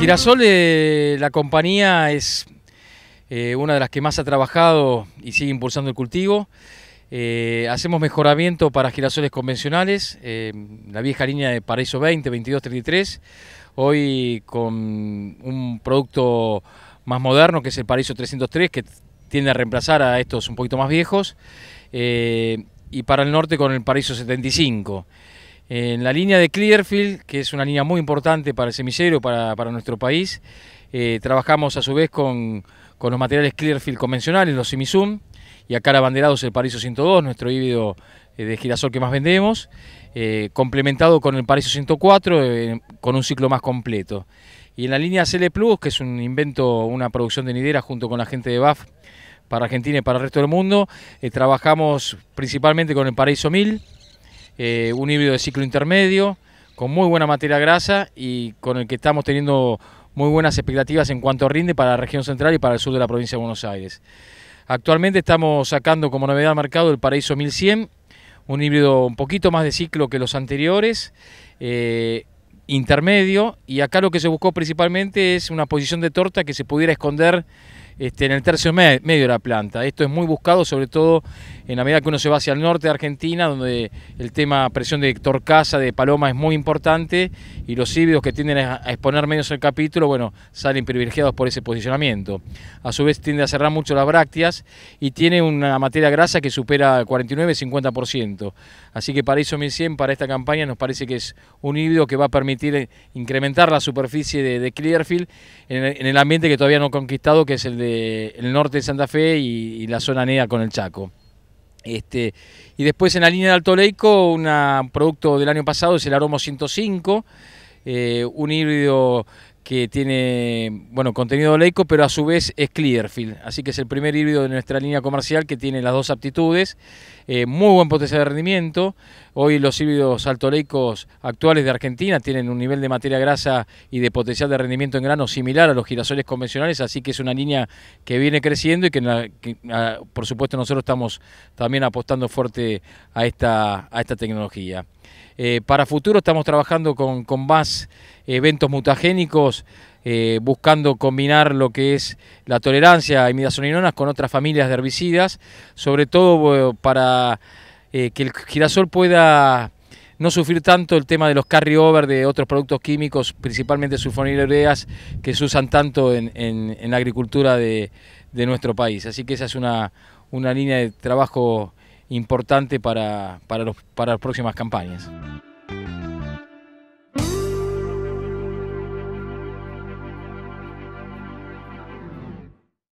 Girasol, eh, la compañía, es eh, una de las que más ha trabajado y sigue impulsando el cultivo. Eh, hacemos mejoramiento para girasoles convencionales, la vieja línea de Paraíso 20, 22, 33. Hoy con un producto más moderno que es el Paraíso 303, que tiende a reemplazar a estos un poquito más viejos. y para el norte con el Paraíso 75. En la línea de Clearfield, que es una línea muy importante para el semillero, para, nuestro país, eh, trabajamos a su vez con, los materiales Clearfield convencionales, los Semisum, y acá el el Paraíso 102, nuestro híbrido eh, de girasol que más vendemos, eh, complementado con el Paraíso 104, con un ciclo más completo. Y en la línea CL Plus, que es un invento, una producción de Nidera junto con la gente de BAF para Argentina y para el resto del mundo, trabajamos principalmente con el Paraíso 1000, eh, un híbrido de ciclo intermedio, con muy buena materia grasa y con el que estamos teniendo muy buenas expectativas en cuanto rinde para la región central y para el sur de la provincia de Buenos Aires. Actualmente estamos sacando como novedad al mercado el Paraíso 1100, un híbrido un poquito más de ciclo que los anteriores, eh, intermedio, y acá lo que se buscó principalmente es una posición de torta que se pudiera esconder este, en el tercio medio de la planta. Esto es muy buscado, sobre todo en la medida que uno se va hacia el norte de Argentina, donde el tema presión de torcaza, de paloma es muy importante y los híbridos que tienden a exponer medios el capítulo, bueno, salen privilegiados por ese posicionamiento. A su vez tiende a cerrar mucho las brácteas y tiene una materia grasa que supera el 49-50%. Así que para ISO 1100, para esta campaña, nos parece que es un híbrido que va a permitir eh, incrementar la superficie de, Clearfield en el ambiente que todavía no ha conquistado, que es el de el norte de Santa Fe y, la zona NEA con el Chaco. Este, y después en la línea de Alto Leico, un producto del año pasado es el Aromo 105, eh, un híbrido que tiene bueno contenido oleico, pero a su vez es Clearfield. Así que es el primer híbrido de nuestra línea comercial que tiene las dos aptitudes. Eh, muy buen potencial de rendimiento. Hoy los híbridos altoleicos actuales de Argentina tienen un nivel de materia grasa y de potencial de rendimiento en grano similar a los girasoles convencionales, así que es una línea que viene creciendo y que, ah, por supuesto nosotros estamos también apostando fuerte a esta, a esta tecnología. Eh, para futuro estamos trabajando con, más eventos mutagénicos, eh, buscando combinar lo que es la tolerancia a imidazolinonas con otras familias de herbicidas, sobre todo eh, para que el girasol pueda no sufrir tanto el tema de los carry-over de otros productos químicos, principalmente sulfonilureas, que se usan tanto en, la agricultura de, nuestro país. Así que esa es una, una línea de trabajo importante para, para, los, para las próximas campañas.